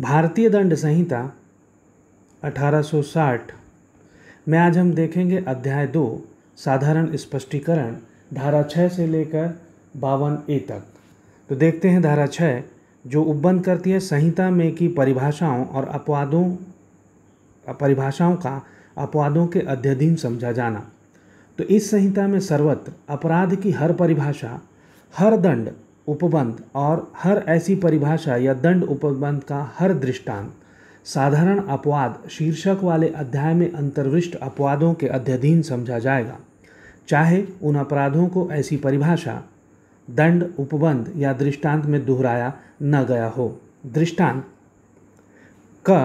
भारतीय दंड संहिता 1860 में आज हम देखेंगे अध्याय दो साधारण स्पष्टीकरण धारा छः से लेकर बावन ए तक तो देखते हैं धारा छः जो उपबंध करती है संहिता में की परिभाषाओं और अपवादों परिभाषाओं का अपवादों के अध्यधीन समझा जाना तो इस संहिता में सर्वत्र अपराध की हर परिभाषा हर दंड उपबंध और हर ऐसी परिभाषा या दंड उपबंध का हर दृष्टांत साधारण अपवाद शीर्षक वाले अध्याय में अंतर्विष्ट अपवादों के अध्यधीन समझा जाएगा चाहे उन अपराधों को ऐसी परिभाषा दंड उपबंध या दृष्टांत में दोहराया न गया हो दृष्टांत क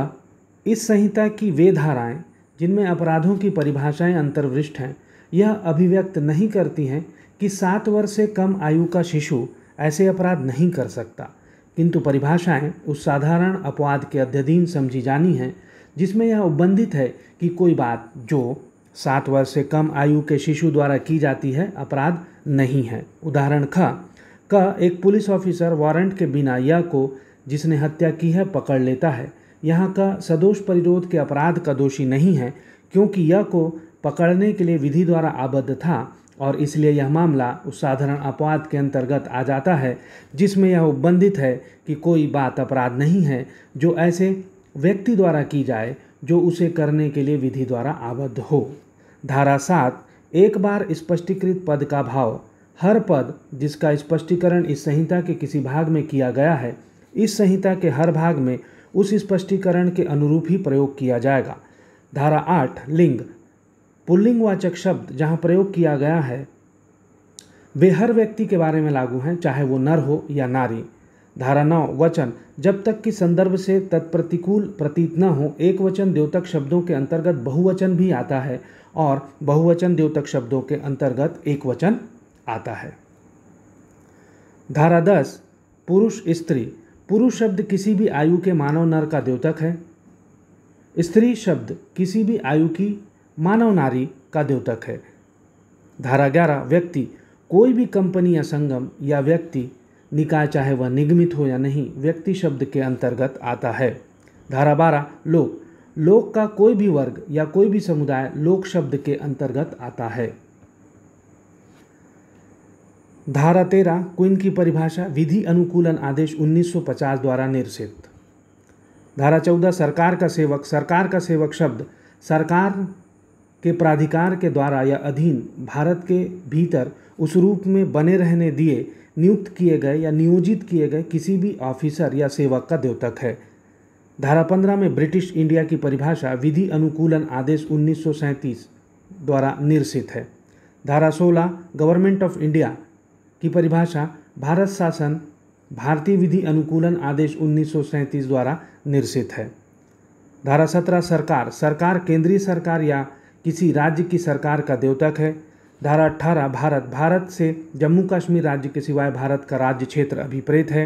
इस संहिता की वे धाराएं जिनमें अपराधों की परिभाषाएं अंतर्वृष्ट हैं यह अभिव्यक्त नहीं करती हैं कि सात वर्ष से कम आयु का शिशु ऐसे अपराध नहीं कर सकता किंतु परिभाषाएं उस साधारण अपवाद के अध्यधीन समझी जानी हैं जिसमें यह उपबंधित है कि कोई बात जो सात वर्ष से कम आयु के शिशु द्वारा की जाती है अपराध नहीं है उदाहरण ख क एक पुलिस ऑफिसर वारंट के बिना या को जिसने हत्या की है पकड़ लेता है यहाँ का सदोष परिरोध के अपराध का दोषी नहीं है क्योंकि यह को पकड़ने के लिए विधि द्वारा आबद्ध था और इसलिए यह मामला उस साधारण अपवाद के अंतर्गत आ जाता है जिसमें यह उपबंधित है कि कोई बात अपराध नहीं है जो ऐसे व्यक्ति द्वारा की जाए जो उसे करने के लिए विधि द्वारा आबद्ध हो धारा सात एक बार स्पष्टीकृत पद का भाव हर पद जिसका स्पष्टीकरण इस संहिता के किसी भाग में किया गया है इस संहिता के हर भाग में उस स्पष्टीकरण के अनुरूप ही प्रयोग किया जाएगा धारा आठ लिंग पुल्लिंगवाचक शब्द जहाँ प्रयोग किया गया है वे हर व्यक्ति के बारे में लागू हैं चाहे वो नर हो या नारी धारा नौ वचन जब तक कि संदर्भ से तत्प्रतिकूल प्रतीत न हो एक वचन द्योतक शब्दों के अंतर्गत बहुवचन भी आता है और बहुवचन द्योतक शब्दों के अंतर्गत एक वचन आता है धारा दस पुरुष स्त्री पुरुष शब्द किसी भी आयु के मानव नर का द्योतक है स्त्री शब्द किसी भी आयु की मानव नारी का द्योतक है धारा ग्यारह व्यक्ति कोई भी कंपनी या संगम या व्यक्ति निकाय चाहे वह निगमित हो या नहीं व्यक्ति शब्द के अंतर्गत आता है धारा बारह लोक लोक का कोई भी वर्ग या कोई भी समुदाय लोक शब्द के अंतर्गत आता है धारा तेरह क्विन की परिभाषा विधि अनुकूलन आदेश 1950 द्वारा निर्षित धारा चौदह सरकार का सेवक सरकार का सेवक शब्द सरकार के प्राधिकार के द्वारा या अधीन भारत के भीतर उस रूप में बने रहने दिए नियुक्त किए गए या नियोजित किए गए किसी भी ऑफिसर या सेवक का द्योतक है धारा पंद्रह में ब्रिटिश इंडिया की परिभाषा विधि अनुकूलन आदेश उन्नीस द्वारा निरसित है धारा सोलह गवर्नमेंट ऑफ इंडिया की परिभाषा भारत शासन भारतीय विधि अनुकूलन आदेश उन्नीस द्वारा निरसित है धारा सत्रह सरकार सरकार केंद्रीय सरकार या किसी राज्य की सरकार का द्योतक है धारा अट्ठारह भारत भारत से जम्मू कश्मीर राज्य के सिवाय भारत का राज्य क्षेत्र अभिप्रेत है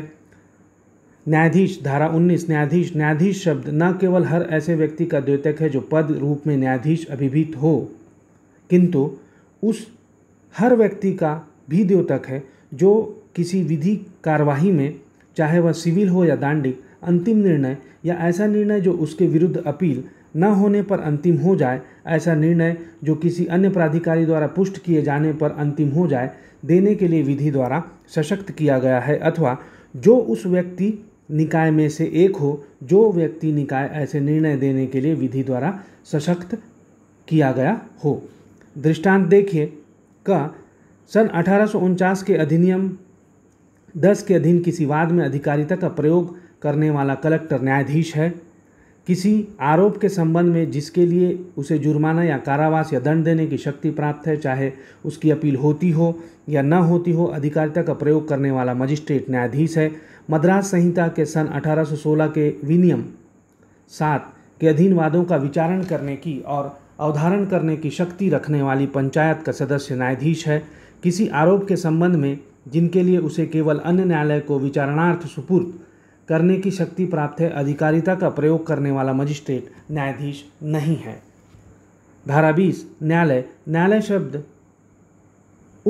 न्यायाधीश धारा 19 न्यायाधीश न्यायाधीश शब्द न केवल हर ऐसे व्यक्ति का द्योतक है जो पद रूप में न्यायाधीश अभिभीत हो किंतु उस हर व्यक्ति का भी द्योतक है जो किसी विधि कार्यवाही में चाहे वह सिविल हो या दांडिक अंतिम निर्णय या ऐसा निर्णय जो उसके विरुद्ध अपील न होने पर अंतिम हो जाए ऐसा निर्णय जो किसी अन्य प्राधिकारी द्वारा पुष्ट किए जाने पर अंतिम हो जाए देने के लिए विधि द्वारा सशक्त किया गया है अथवा जो उस व्यक्ति निकाय में से एक हो जो व्यक्ति निकाय ऐसे निर्णय देने के लिए विधि द्वारा सशक्त किया गया हो दृष्टांत देखिए का सन अठारह के अधिनियम 10 के अधीन किसी वाद में अधिकारिता का प्रयोग करने वाला कलेक्टर न्यायाधीश है किसी आरोप के संबंध में जिसके लिए उसे जुर्माना या कारावास या दंड देने की शक्ति प्राप्त है चाहे उसकी अपील होती हो या न होती हो अधिकारिता का प्रयोग करने वाला मजिस्ट्रेट न्यायाधीश है मद्रास संहिता के सन 1816 के विनियम सात के अधीन वादों का विचारण करने की और अवधारण करने की शक्ति रखने वाली पंचायत का सदस्य न्यायाधीश है किसी आरोप के संबंध में जिनके लिए उसे केवल अन्य न्यायालय को विचारणार्थ सुपुर्द करने की शक्ति प्राप्त है अधिकारिता का प्रयोग करने वाला मजिस्ट्रेट न्यायाधीश नहीं है धारा बीस न्यायालय न्यायालय शब्द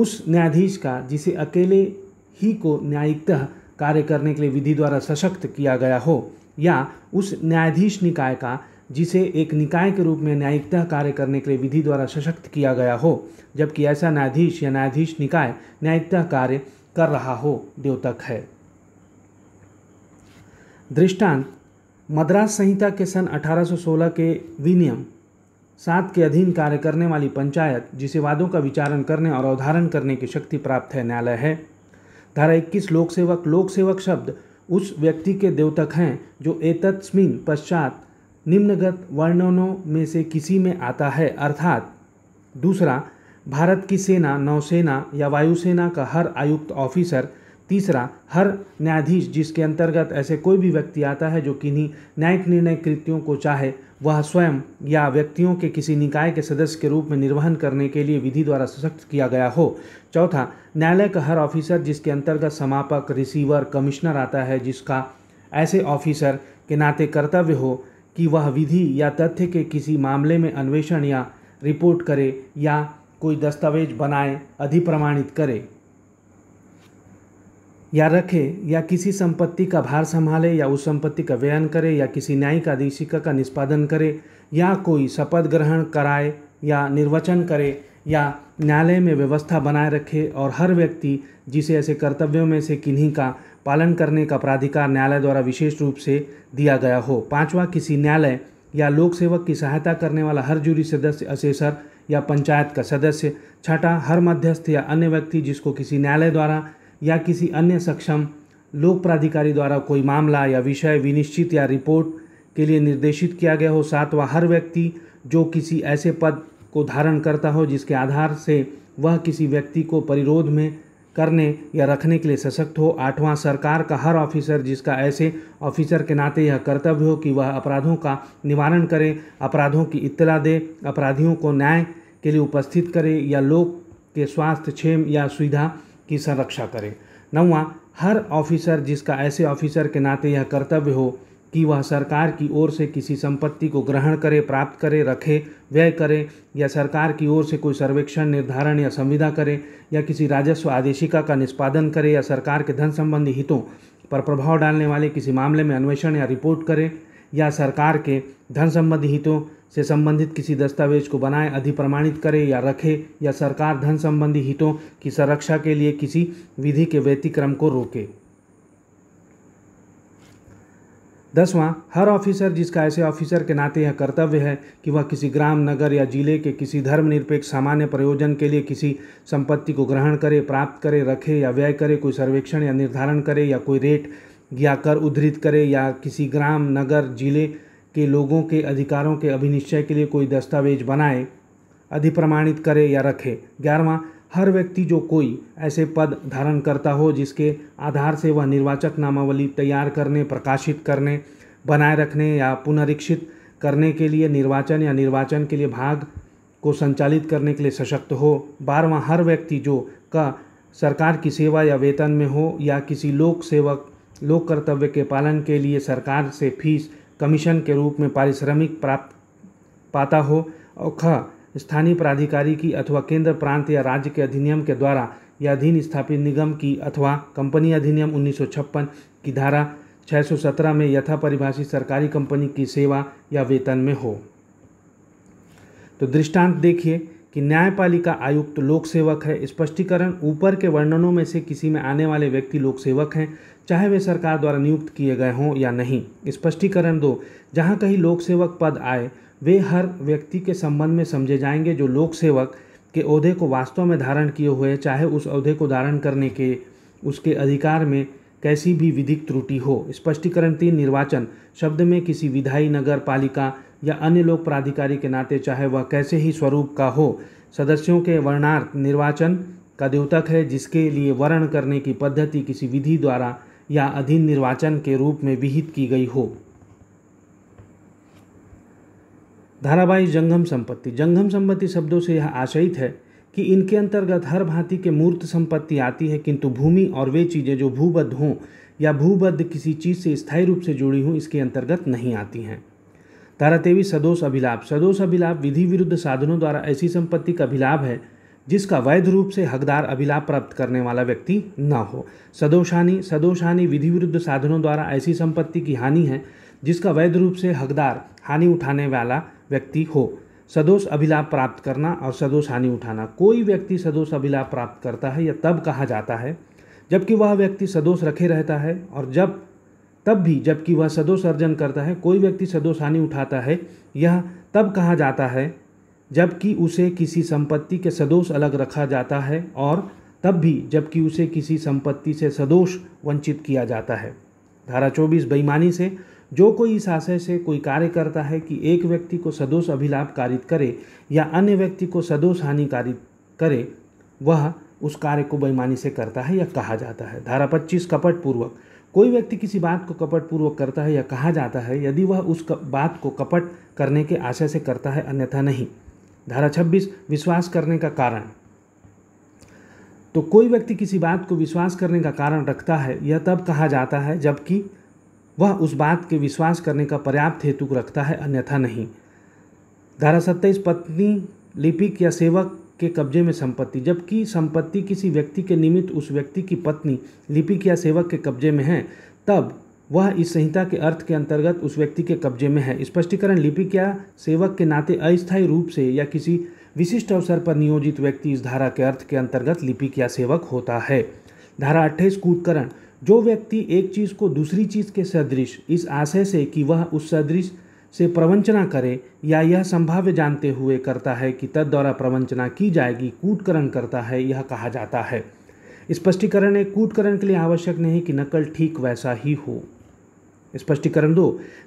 उस न्यायाधीश का जिसे अकेले ही को न्यायिकतः कार्य करने के लिए विधि द्वारा सशक्त किया गया हो या उस न्यायाधीश निकाय का जिसे एक निकाय के रूप में न्यायिकता कार्य करने के लिए विधि द्वारा सशक्त किया गया हो जबकि ऐसा न्यायाधीश या न्यायाधीश निकाय न्यायिकता कार्य कर रहा हो द्योतक है दृष्टांत मद्रास संहिता के सन 1816 के विनियम सात के अधीन कार्य करने वाली पंचायत जिसे वादों का विचारण करने और अवधारण करने की शक्ति प्राप्त है न्यायालय है धारा इक्कीस लोक सेवक लोक सेवक शब्द उस व्यक्ति के देवतक हैं जो एतत्स्मिन पश्चात निम्नगत वर्णनों में से किसी में आता है अर्थात दूसरा भारत की सेना नौसेना या वायुसेना का हर आयुक्त ऑफिसर तीसरा हर न्यायाधीश जिसके अंतर्गत ऐसे कोई भी व्यक्ति आता है जो किन्हीं न्यायिक निर्णय कृतियों को चाहे वह स्वयं या व्यक्तियों के किसी निकाय के सदस्य के रूप में निर्वहन करने के लिए विधि द्वारा सशक्त किया गया हो चौथा न्यायालय का हर ऑफिसर जिसके अंतर्गत समापक रिसीवर कमिश्नर आता है जिसका ऐसे ऑफिसर के नाते कर्तव्य हो कि वह विधि या तथ्य के किसी मामले में अन्वेषण या रिपोर्ट करे या कोई दस्तावेज बनाए अधिप्रमाणित करे या रखे या किसी संपत्ति का भार संभाले या उस संपत्ति का व्ययन करे या किसी न्यायिक आदेशिका का निष्पादन करे या कोई शपथ ग्रहण कराए या निर्वचन करे या न्यायालय में व्यवस्था बनाए रखे और हर व्यक्ति जिसे ऐसे कर्तव्यों में से किन्हीं का पालन करने का प्राधिकार न्यायालय द्वारा विशेष रूप से दिया गया हो पांचवा किसी न्यायालय या लोक सेवक की सहायता करने वाला हर जूरी सदस्य असेसर या पंचायत का सदस्य छठा हर मध्यस्थ या अन्य व्यक्ति जिसको किसी न्यायालय द्वारा या किसी अन्य सक्षम लोक प्राधिकारी द्वारा कोई मामला या विषय विनिश्चित या रिपोर्ट के लिए निर्देशित किया गया हो सातवा हर व्यक्ति जो किसी ऐसे पद को धारण करता हो जिसके आधार से वह किसी व्यक्ति को परिरोध में करने या रखने के लिए सशक्त हो आठवां सरकार का हर ऑफिसर जिसका ऐसे ऑफिसर के नाते यह कर्तव्य हो कि वह अपराधों का निवारण करे अपराधों की इत्तला दे अपराधियों को न्याय के लिए उपस्थित करे या लोक के स्वास्थ्य क्षेम या सुविधा की संरक्षा करें नौवा हर ऑफिसर जिसका ऐसे ऑफिसर के नाते यह कर्तव्य हो कि वह सरकार की ओर से किसी संपत्ति को ग्रहण करे प्राप्त करे रखे व्यय करे या सरकार की ओर से कोई सर्वेक्षण निर्धारण या संविदा करे या किसी राजस्व आदेशिका का निष्पादन करे या सरकार के धन संबंधी हितों पर प्रभाव डालने वाले किसी मामले में अन्वेषण या रिपोर्ट करे या सरकार के धन संबंधी हितों से संबंधित किसी दस्तावेज को बनाए अधिप्रमाणित करे या रखे या सरकार धन संबंधी हितों की संरक्षा के लिए किसी विधि के व्यतिक्रम को रोके दसवां हर ऑफिसर जिसका ऐसे ऑफिसर के नाते यह कर्तव्य है कि वह किसी ग्राम नगर या जिले के किसी धर्मनिरपेक्ष सामान्य प्रयोजन के लिए किसी संपत्ति को ग्रहण करे प्राप्त करे रखे या व्यय करे कोई सर्वेक्षण या निर्धारण करे या कोई रेट या कर उद्धृत करे या किसी ग्राम नगर जिले के लोगों के अधिकारों के अभिनिश्चय के लिए कोई दस्तावेज बनाए अधिप्रमाणित करे या रखे ग्यारहवा हर व्यक्ति जो कोई ऐसे पद धारण करता हो जिसके आधार से वह निर्वाचक नामावली तैयार करने प्रकाशित करने बनाए रखने या पुनरीक्षित करने के लिए निर्वाचन या निर्वाचन के लिए भाग को संचालित करने के लिए सशक्त हो बारवा हर व्यक्ति जो का सरकार की सेवा या वेतन में हो या किसी लोक सेवक लोक कर्तव्य के पालन के लिए सरकार से फीस कमीशन के रूप में पारिश्रमिक प्राप्त पाता हो और ख स्थानीय प्राधिकारी की अथवा केंद्र प्रांत या राज्य के अधिनियम के द्वारा या अधीन स्थापित निगम की अथवा कंपनी अधिनियम उन्नीस की धारा 617 में यथा परिभाषित सरकारी कंपनी की सेवा या वेतन में हो तो दृष्टांत देखिए कि न्यायपालिका आयुक्त लोक सेवक है स्पष्टीकरण ऊपर के वर्णनों में से किसी में आने वाले व्यक्ति लोक सेवक हैं चाहे वे सरकार द्वारा नियुक्त किए गए हों या नहीं स्पष्टीकरण दो जहाँ कहीं लोक सेवक पद आए वे हर व्यक्ति के संबंध में समझे जाएंगे जो लोक सेवक के अहदे को वास्तव में धारण किए हुए चाहे उस अहदे को धारण करने के उसके अधिकार में कैसी भी विधिक त्रुटि हो स्पष्टीकरण तीन निर्वाचन शब्द में किसी विधायी नगर पालिका या अन्य लोक प्राधिकारी के नाते चाहे वह कैसे ही स्वरूप का हो सदस्यों के वर्णार्थ निर्वाचन का द्योतक है जिसके लिए वर्ण करने की पद्धति किसी विधि द्वारा या अधीन निर्वाचन के रूप में विहित की गई हो धारावाही जंगम संपत्ति जंगम संपत्ति शब्दों से यह आशयित है कि इनके अंतर्गत हर भांति के मूर्त संपत्ति आती है किंतु भूमि और वे चीज़ें जो भूबद्ध हों या भूबद्ध किसी चीज़ से स्थायी रूप से जुड़ी हों इसके अंतर्गत नहीं आती हैं तेवी सदोष अभिलाप सदोष अभिलाप विधि विरुद्ध साधनों द्वारा ऐसी संपत्ति का अभिलाप है जिसका वैध रूप से हकदार अभिलाभ प्राप्त करने वाला व्यक्ति न हो सदोषानी सदोषानी सदोष हानि विधि विरुद्ध साधनों द्वारा ऐसी संपत्ति की हानि है जिसका वैध रूप से हकदार हानि उठाने वाला व्यक्ति हो सदोष अभिलाभ प्राप्त करना और सदोष हानि उठाना कोई व्यक्ति सदोष अभिलाप प्राप्त करता है या तब कहा जाता है जबकि वह व्यक्ति सदोष रखे रहता है और जब तब भी जबकि वह सदोष अर्जन करता है कोई व्यक्ति सदोष हानि उठाता है यह तब कहा जाता है जबकि उसे किसी संपत्ति के सदोष अलग रखा जाता है और तब भी जबकि उसे किसी संपत्ति से सदोष वंचित किया जाता है धारा चौबीस बेईमानी से जो कोई इस आशय से कोई कार्य करता है कि एक व्यक्ति को सदोष अभिलाभ कारित करे या अन्य व्यक्ति को सदोष हानिकारित करे वह उस कार्य को बेईमानी से करता है या कहा जाता है धारा पच्चीस कपट पूर्वक कोई व्यक्ति किसी बात को कपट पूर्वक करता है या कहा जाता है यदि वह उस बात को कपट करने के आशय से करता है अन्यथा नहीं धारा 26 विश्वास करने का कारण तो कोई व्यक्ति किसी बात को विश्वास करने का कारण रखता है यह तब कहा जाता है जबकि वह उस बात के विश्वास करने का पर्याप्त हेतु रखता है अन्यथा नहीं धारा सत्ताईस पत्नी लिपिक या सेवक के कब्जे में संपत्ति जबकि संपत्ति किसी व्यक्ति के निमित्त उस व्यक्ति की पत्नी लिपिक या सेवक के कब्जे में है तब वह इस संहिता के अर्थ के अंतर्गत उस व्यक्ति के कब्जे में है स्पष्टीकरण लिपि क्या सेवक के नाते अस्थायी रूप से या किसी विशिष्ट अवसर पर नियोजित व्यक्ति इस धारा के अर्थ के अंतर्गत लिपिक या सेवक होता है धारा अट्ठाईस कूटकरण जो व्यक्ति एक चीज़ को दूसरी चीज़ के सदृश इस आशय से कि वह उस सदृश से प्रवंचना करे या यह संभाव्य जानते हुए करता है कि तद द्वारा प्रवंचना की जाएगी कूटकरण करता है यह कहा जाता है स्पष्टीकरण है कूटकरण के लिए आवश्यक नहीं कि नकल ठीक वैसा ही हो स्पष्टीकरण दो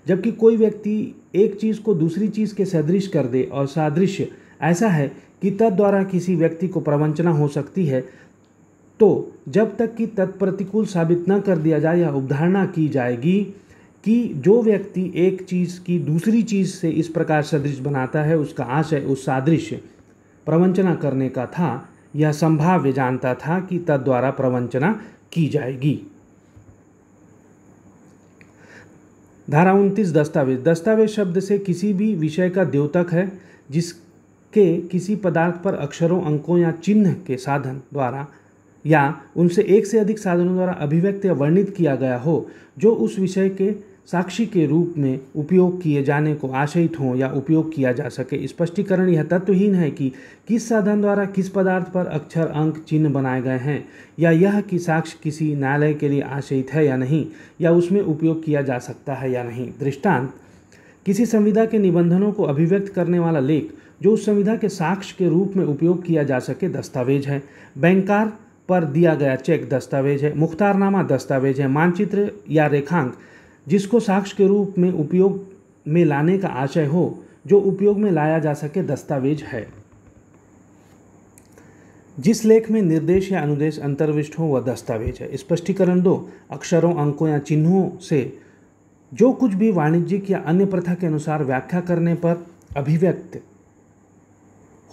जबकि कोई व्यक्ति एक चीज़ को दूसरी चीज़ के सदृश कर दे और सादृश्य ऐसा है कि तद द्वारा किसी व्यक्ति को प्रवंचना हो सकती है तो जब तक कि तत्प्रतिकूल साबित न कर दिया जाए या उदाहरणा की जाएगी कि जो व्यक्ति एक चीज़ की दूसरी चीज़ से इस प्रकार सदृश बनाता है उसका आशय उस सादृश्य प्रवंचना करने का था यह संभाव्य जानता था कि तद द्वारा प्रवंचना की जाएगी धारा उनतीस दस्तावेज दस्तावेज शब्द से किसी भी विषय का द्योतक है जिसके किसी पदार्थ पर अक्षरों अंकों या चिन्ह के साधन द्वारा या उनसे एक से अधिक साधनों द्वारा अभिव्यक्त या वर्णित किया गया हो जो उस विषय के साक्षी के रूप में उपयोग किए जाने को आशयित हों या उपयोग किया जा सके स्पष्टीकरण यह तत्वहीन है कि किस साधन द्वारा किस पदार्थ पर अक्षर अंक चिन्ह बनाए गए हैं या यह कि साक्ष्य किसी न्यायालय के लिए आशयित है या नहीं या उसमें उपयोग किया जा सकता है या नहीं दृष्टांत किसी संविधा के निबंधनों को अभिव्यक्त करने वाला लेख जो उस संविधा के साक्ष्य के रूप में उपयोग किया जा सके दस्तावेज है बैंकार पर दिया गया चेक दस्तावेज है मुख्तारनामा दस्तावेज है मानचित्र या रेखांक जिसको साक्ष्य के रूप में उपयोग में लाने का आशय हो जो उपयोग में लाया जा सके दस्तावेज है जिस लेख में निर्देश या अनुदेश अंतर्विष्ट हो वह दस्तावेज है स्पष्टीकरण दो अक्षरों अंकों या चिन्हों से जो कुछ भी वाणिज्यिक या अन्य प्रथा के अनुसार व्याख्या करने पर अभिव्यक्त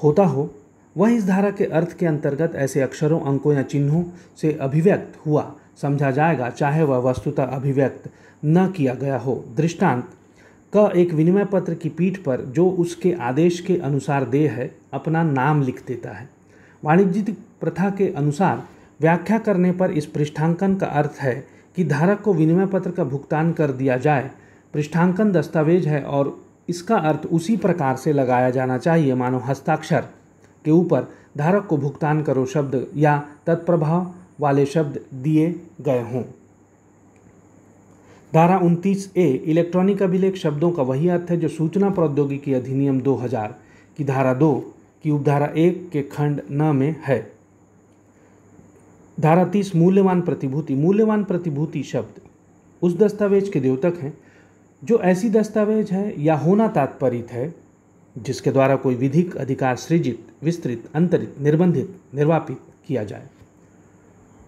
होता हो वह इस धारा के अर्थ के अंतर्गत ऐसे अक्षरों अंकों या चिन्हों से अभिव्यक्त हुआ समझा जाएगा चाहे वह वस्तुतः अभिव्यक्त न किया गया हो दृष्टांत क एक विनिमय पत्र की पीठ पर जो उसके आदेश के अनुसार दे है अपना नाम लिख देता है वाणिज्यिक प्रथा के अनुसार व्याख्या करने पर इस पृष्ठांकन का अर्थ है कि धारक को विनिमय पत्र का भुगतान कर दिया जाए पृष्ठांकन दस्तावेज है और इसका अर्थ उसी प्रकार से लगाया जाना चाहिए मानो हस्ताक्षर के ऊपर धारक को भुगतान करो शब्द या तत्प्रभाव वाले शब्द दिए गए हों धारा उनतीस ए इलेक्ट्रॉनिक अभिलेख शब्दों का वही अर्थ है जो सूचना प्रौद्योगिकी अधिनियम 2000 की धारा दो की उपधारा एक के खंड न में है धारा तीस मूल्यवान प्रतिभूति मूल्यवान प्रतिभूति शब्द उस दस्तावेज के द्योतक हैं जो ऐसी दस्तावेज है या होना तात्परित है जिसके द्वारा कोई विधिक अधिकार सृजित विस्तृत अंतरित निर्बंधित निर्वापित किया जाए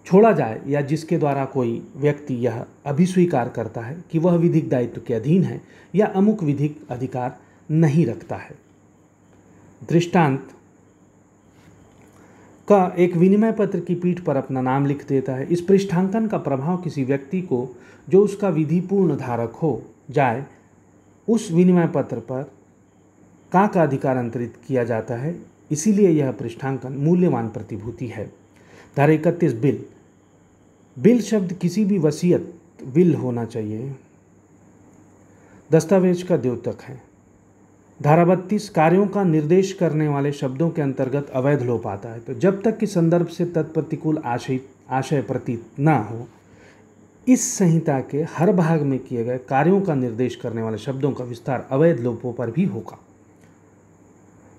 छोड़ा जाए या जिसके द्वारा कोई व्यक्ति यह अभिस्वीकार करता है कि वह विधिक दायित्व के अधीन है या अमुक विधिक अधिकार नहीं रखता है दृष्टांत का एक विनिमय पत्र की पीठ पर अपना नाम लिख देता है इस पृष्ठांकन का प्रभाव किसी व्यक्ति को जो उसका विधिपूर्ण धारक हो जाए उस विनिमय पत्र पर का का अधिकार अंतरित किया जाता है इसीलिए यह पृष्ठांकन मूल्यवान प्रतिभूति है धारा इकतीस बिल बिल शब्द किसी भी वसीयत विल होना चाहिए दस्तावेज का द्योतक है धारा बत्तीस कार्यों का निर्देश करने वाले शब्दों के अंतर्गत अवैध लोप आता है तो जब तक कि संदर्भ से तत्प्रतिकूल आशय आशय प्रतीत ना हो इस संहिता के हर भाग में किए गए कार्यों का निर्देश करने वाले शब्दों का विस्तार अवैध लोपों पर भी होगा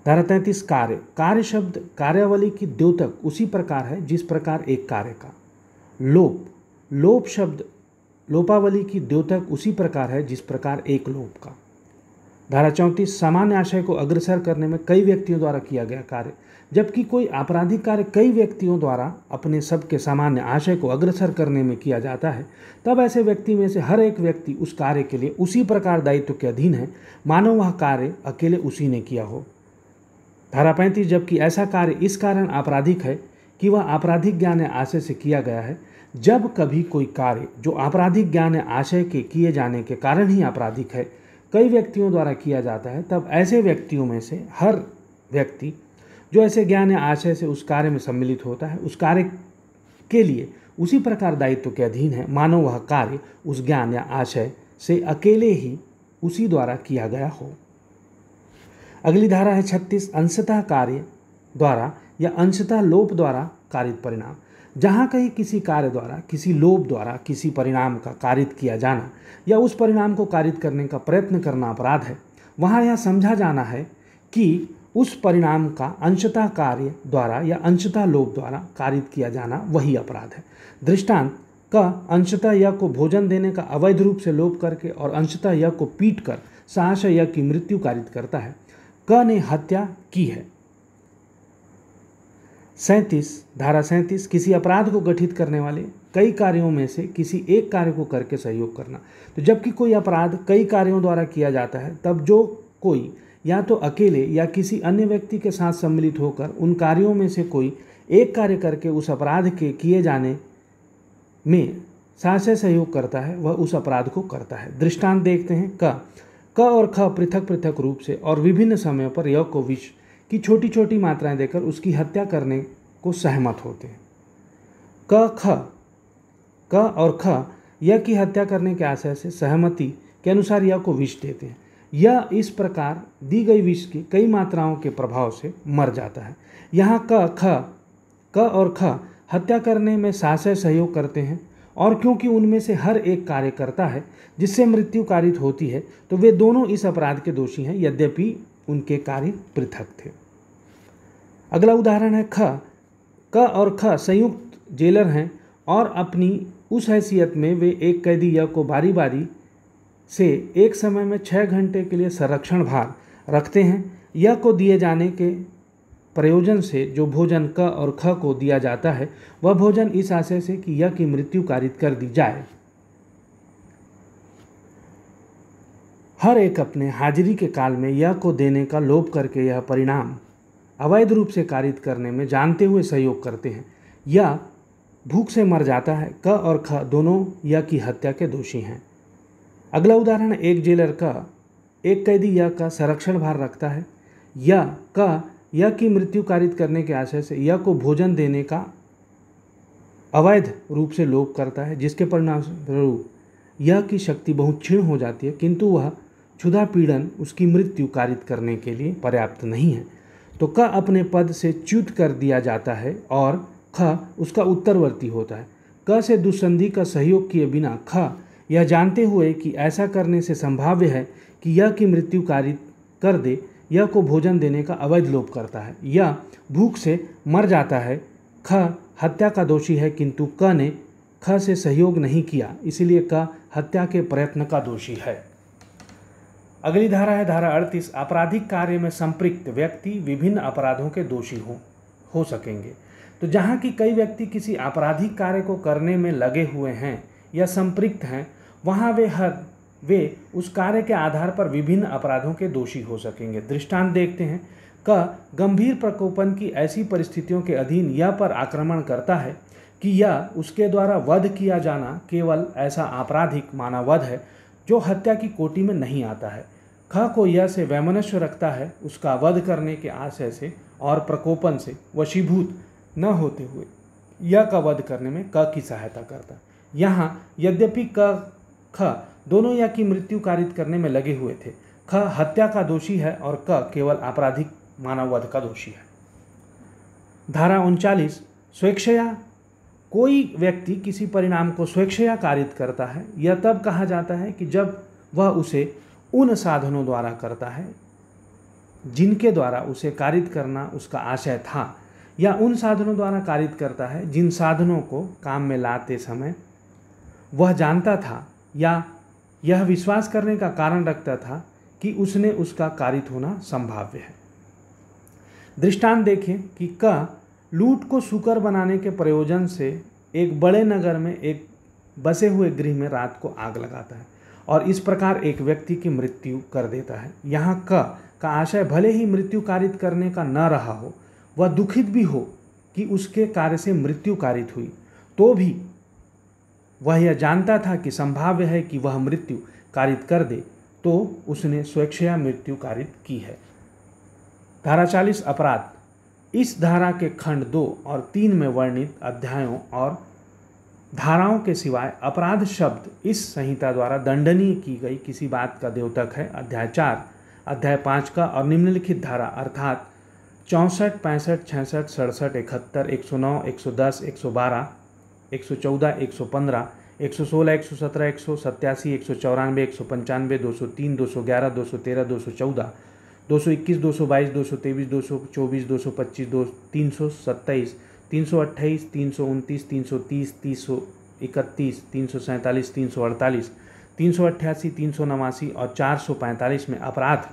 धारा तैंतीस कार्य कार्य शब्द कार्यावली की द्योतक उसी प्रकार है जिस प्रकार एक कार्य का लोप लोप शब्द लोपावली की द्योतक उसी प्रकार है जिस प्रकार एक लोप का धारा चौंतीस सामान्य आशय को अग्रसर करने में कई व्यक्तियों द्वारा किया गया कार्य जबकि कोई आपराधिक कार्य कई व्यक्तियों द्वारा अपने सबके सामान्य आशय को अग्रसर करने में किया जाता है तब ऐसे व्यक्ति में से हर एक व्यक्ति उस कार्य के लिए उसी प्रकार दायित्व के अधीन है मानो वह कार्य अकेले उसी ने किया हो धारा पैंतीस जबकि ऐसा कार्य इस कारण आपराधिक है कि वह आपराधिक ज्ञान या आशय से किया गया है जब कभी कोई कार्य जो आपराधिक ज्ञान या आशय के किए जाने के कारण ही आपराधिक है कई व्यक्तियों द्वारा किया जाता है तब ऐसे व्यक्तियों में से हर व्यक्ति जो ऐसे ज्ञान या आशय से उस कार्य में सम्मिलित होता है उस कार्य के लिए उसी प्रकार दायित्व के अधीन है मानो वह कार्य उस ज्ञान या आशय से अकेले ही उसी द्वारा किया गया हो अगली धारा है छत्तीस अंशतः कार्य द्वारा या अंशतः लोप द्वारा कारित परिणाम जहाँ कहीं किसी कार्य द्वारा किसी लोप द्वारा किसी परिणाम का कारित किया जाना या उस परिणाम को कारित करने का प्रयत्न करना अपराध है वहाँ यह समझा जाना है कि उस परिणाम का अंशता कार्य द्वारा या अंशता लोप द्वारा कारित किया जाना वही अपराध है दृष्टांत का अंशता यह को भोजन देने का अवैध रूप से लोप करके और अंशता यह को पीट कर साहस की मृत्यु कारित करता है क ने हत्या की है सैंतीस धारा सैंतीस किसी अपराध को गठित करने वाले कई कार्यों में से किसी एक कार्य को करके सहयोग करना तो जबकि कोई अपराध कई कार्यों द्वारा किया जाता है तब जो कोई या तो अकेले या किसी अन्य व्यक्ति के साथ सम्मिलित होकर उन कार्यों में से कोई एक कार्य करके उस अपराध के किए जाने में साहस्य सहयोग करता है वह उस अपराध को करता है दृष्टांत देखते हैं क क और ख पृथक पृथक रूप से और विभिन्न समय पर य को विश्व की छोटी छोटी मात्राएं देकर उसकी हत्या करने को सहमत होते क ख क और ख य की हत्या करने के आशय से सहमति के अनुसार यह को विष देते हैं यह इस प्रकार दी गई विष की कई मात्राओं के प्रभाव से मर जाता है यहाँ क ख क और ख हत्या करने में सासय सहयोग करते हैं और क्योंकि उनमें से हर एक कार्य करता है जिससे मृत्यु कारित होती है तो वे दोनों इस अपराध के दोषी हैं यद्यपि उनके कार्य पृथक थे अगला उदाहरण है ख क और ख संयुक्त जेलर हैं और अपनी उस हैसियत में वे एक कैदी य को बारी बारी से एक समय में छः घंटे के लिए संरक्षण भार रखते हैं यह को दिए जाने के प्रयोजन से जो भोजन क और ख को दिया जाता है वह भोजन इस आशय से कि यह की मृत्यु कारित कर दी जाए हर एक अपने हाजिरी के काल में यह को देने का लोभ करके यह परिणाम अवैध रूप से कारित करने में जानते हुए सहयोग करते हैं या भूख से मर जाता है क और ख दोनों या की हत्या के दोषी हैं अगला उदाहरण एक जेलर का एक कैदी या का संरक्षण भार रखता है या क या की मृत्यु कारित करने के आशय से या को भोजन देने का अवैध रूप से लोप करता है जिसके परिणामस्वरूप यह की शक्ति बहुत क्षीण हो जाती है किंतु वह क्षुधा पीड़न उसकी मृत्यु कारित करने के लिए पर्याप्त नहीं है तो क अपने पद से च्युत कर दिया जाता है और ख उसका उत्तरवर्ती होता है क से दुसंधि का सहयोग किए बिना ख यह जानते हुए कि ऐसा करने से संभाव्य है कि यह की मृत्यु कारित कर दे यह को भोजन देने का अवैध लोप करता है यह भूख से मर जाता है ख हत्या का दोषी है किंतु क ने ख से सहयोग नहीं किया इसलिए क हत्या के प्रयत्न का दोषी है अगली धारा है धारा अड़तीस आपराधिक कार्य में संपृक्त व्यक्ति विभिन्न अपराधों के दोषी हो हो सकेंगे तो जहाँ की कई व्यक्ति किसी आपराधिक कार्य को करने में लगे हुए हैं या संपृक्त हैं वहाँ वे हर वे उस कार्य के आधार पर विभिन्न अपराधों के दोषी हो सकेंगे दृष्टांत देखते हैं क गंभीर प्रकोपन की ऐसी परिस्थितियों के अधीन यह पर आक्रमण करता है कि यह उसके द्वारा वध किया जाना केवल ऐसा आपराधिक माना वध है जो हत्या की कोटि में नहीं आता है ख को यह से वैमनस्य रखता है उसका वध करने के आशय से और प्रकोपन से वशीभूत न होते हुए य का वध करने में क की सहायता करता यहाँ यद्यपि क ख दोनों या की मृत्यु कारित करने में लगे हुए थे ख हत्या का दोषी है और क केवल आपराधिक मानव वध का दोषी है धारा उनचालीस स्वेच्छया कोई व्यक्ति किसी परिणाम को स्वेच्छया कारित करता है यह तब कहा जाता है कि जब वह उसे उन साधनों द्वारा करता है जिनके द्वारा उसे कारित करना उसका आशय था या उन साधनों द्वारा कारित करता है जिन साधनों को काम में लाते समय वह जानता था या यह विश्वास करने का कारण रखता था कि उसने उसका कारित होना संभाव्य है दृष्टांत देखें कि क लूट को सुकर बनाने के प्रयोजन से एक बड़े नगर में एक बसे हुए गृह में रात को आग लगाता है और इस प्रकार एक व्यक्ति की मृत्यु कर देता है यहाँ क का आशय भले ही मृत्यु कारित करने का न रहा हो वह दुखित भी हो कि उसके कार्य से मृत्यु कारित हुई तो भी वह यह जानता था कि संभाव्य है कि वह मृत्यु कारित कर दे तो उसने स्वेच्छया मृत्यु कारित की है धारा चालीस अपराध इस धारा के खंड दो और तीन में वर्णित अध्यायों और धाराओं के सिवाय अपराध शब्द इस संहिता द्वारा दंडनीय की गई किसी बात का द्योतक है अध्याय चार अध्याय पाँच का और निम्नलिखित धारा अर्थात चौंसठ पैंसठ छसठ सड़सठ इकहत्तर एक सौ नौ एक सौ दस एक सौ बारह एक सौ चौदह एक सौ पंद्रह एक सौ सोलह एक सौ सत्रह एक सौ सत्तासी एक सौ चौरानवे एक सौ पंचानवे दो सौ तीन दो सौ ग्यारह दो सौ तेरह दो सौ चौदह दो सौ इक्कीस दो सौ बाईस दो सौ तेईस दो सौ चौबीस दो सौ पच्चीस दो तीन सौ सत्ताईस तीन सौ अट्ठाईस तीन सौ उनतीस तीन सौ तीस तीस सौ इकतीस तीन सौ सैंतालीस तीन सौ अड़तालीस तीन सौ अट्ठासी तीन सौ नवासी और चार सौ पैंतालीस में अपराध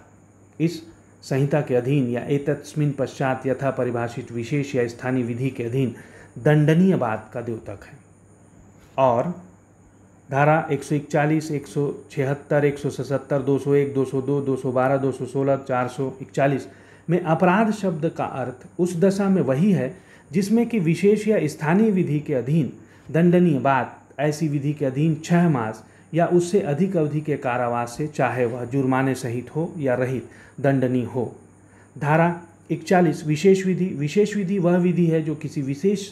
इस संहिता के अधीन या एतस्मिन पश्चात यथा परिभाषित विशेष या स्थानीय विधि के अधीन दंडनीय बात का द्योतक है और धारा 141, 176, 177, 201, 202, 212, 216, 441 में अपराध शब्द का अर्थ उस दशा में वही है जिसमें कि विशेष या स्थानीय विधि के अधीन दंडनीय बात ऐसी विधि के अधीन छः मास या उससे अधिक अवधि के कारावास से चाहे वह जुर्माने सहित हो या रहित दंडनीय हो धारा इकचालीस विशेष विधि विशेष विधि वह विधि है जो किसी विशेष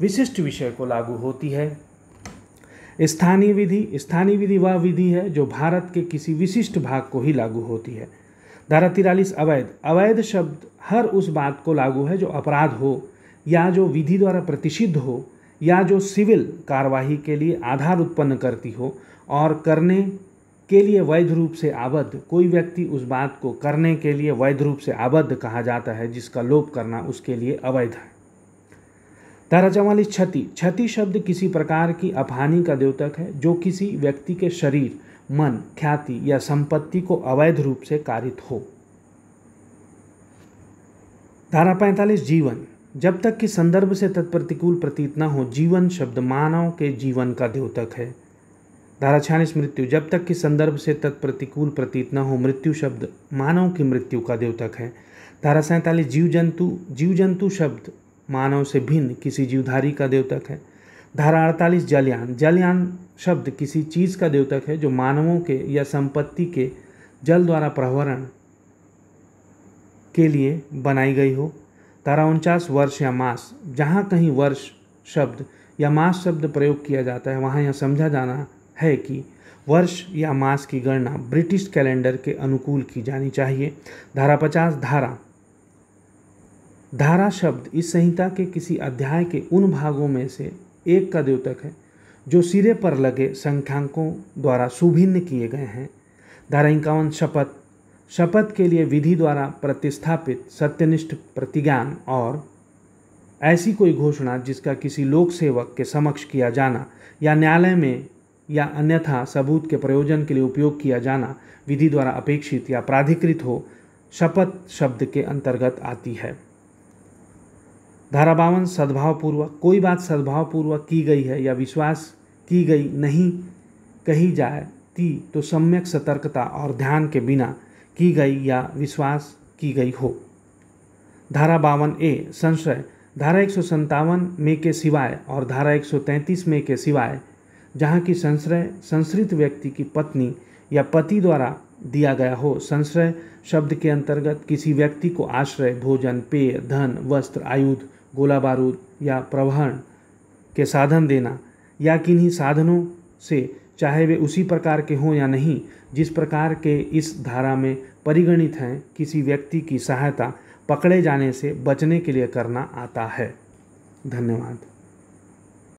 विशिष्ट विषय को लागू होती है स्थानीय विधि स्थानीय विधि वह विधि है जो भारत के किसी विशिष्ट भाग को ही लागू होती है धारा तिरालीस अवैध अवैध शब्द हर उस बात को लागू है जो अपराध हो या जो विधि द्वारा प्रतिषिद्ध हो या जो सिविल कार्यवाही के लिए आधार उत्पन्न करती हो और करने के लिए वैध रूप से आबद्ध कोई व्यक्ति उस बात को करने के लिए वैध रूप से आबद्ध कहा जाता है जिसका लोप करना उसके लिए अवैध है धारा चवालीस क्षति क्षति शब्द किसी प्रकार की अपहानि का द्योतक है जो किसी व्यक्ति के शरीर मन ख्याति या संपत्ति को अवैध रूप से कारित हो धारा पैंतालीस जीवन जब तक कि संदर्भ से तत्प्रतिकूल प्रतीत न हो जीवन शब्द मानव के जीवन का द्योतक है धारा छियालीस मृत्यु जब तक कि संदर्भ से तत्प्रतिकूल प्रतीत न हो मृत्यु शब्द मानव की मृत्यु का द्योतक है धारा सैंतालीस जीव जंतु जीव जंतु शब्द मानव से भिन्न किसी जीवधारी का द्योतक है धारा अड़तालीस जलयान जलयान शब्द किसी चीज़ का द्योतक है जो मानवों के या संपत्ति के जल द्वारा प्रवरण के लिए बनाई गई हो तारा उनचास वर्ष या मास जहाँ कहीं वर्ष शब्द या मास शब्द प्रयोग किया जाता है वहाँ यह समझा जाना है कि वर्ष या मास की गणना ब्रिटिश कैलेंडर के अनुकूल की जानी चाहिए धारा पचास धारा धारा शब्द इस संहिता के किसी अध्याय के उन भागों में से एक का द्योतक है जो सिरे पर लगे संख्यांकों द्वारा सुभिन्न किए गए हैं धारा इक्यावन शपथ शपथ के लिए विधि द्वारा प्रतिस्थापित सत्यनिष्ठ प्रतिज्ञान और ऐसी कोई घोषणा जिसका किसी लोक सेवक के समक्ष किया जाना या न्यायालय में या अन्यथा सबूत के प्रयोजन के लिए उपयोग किया जाना विधि द्वारा अपेक्षित या प्राधिकृत हो शपथ शब्द के अंतर्गत आती है धारा बावन सद्भावपूर्वक कोई बात सद्भावपूर्वक की गई है या विश्वास की गई नहीं कही जाती तो सम्यक सतर्कता और ध्यान के बिना की गई या विश्वास की गई हो धारा बावन ए संशय धारा एक में के सिवाय और धारा एक में के सिवाय जहाँ की संशय संश्रित व्यक्ति की पत्नी या पति द्वारा दिया गया हो संश्रय शब्द के अंतर्गत किसी व्यक्ति को आश्रय भोजन पेय धन वस्त्र आयुध गोला बारूद या प्रवहन के साधन देना या किन्हीं साधनों से चाहे वे उसी प्रकार के हों या नहीं जिस प्रकार के इस धारा में परिगणित हैं किसी व्यक्ति की सहायता पकड़े जाने से बचने के लिए करना आता है धन्यवाद